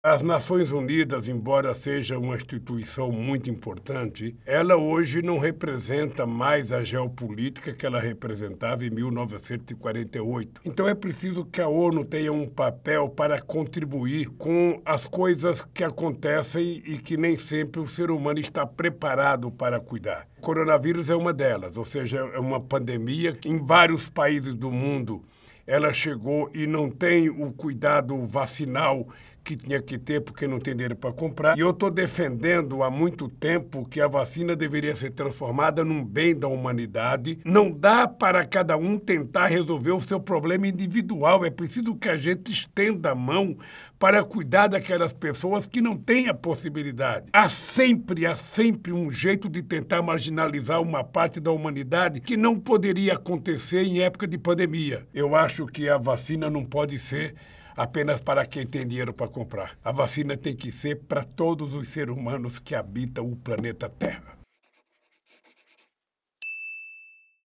As Nações Unidas, embora seja uma instituição muito importante, ela hoje não representa mais a geopolítica que ela representava em 1948. Então é preciso que a ONU tenha um papel para contribuir com as coisas que acontecem e que nem sempre o ser humano está preparado para cuidar. O coronavírus é uma delas, ou seja, é uma pandemia que em vários países do mundo ela chegou e não tem o cuidado vacinal que tinha que ter porque não tem dinheiro para comprar. E eu estou defendendo há muito tempo que a vacina deveria ser transformada num bem da humanidade. Não dá para cada um tentar resolver o seu problema individual. É preciso que a gente estenda a mão para cuidar daquelas pessoas que não têm a possibilidade. Há sempre, há sempre um jeito de tentar marginalizar uma parte da humanidade que não poderia acontecer em época de pandemia. Eu acho acho que a vacina não pode ser apenas para quem tem dinheiro para comprar. A vacina tem que ser para todos os seres humanos que habitam o planeta Terra.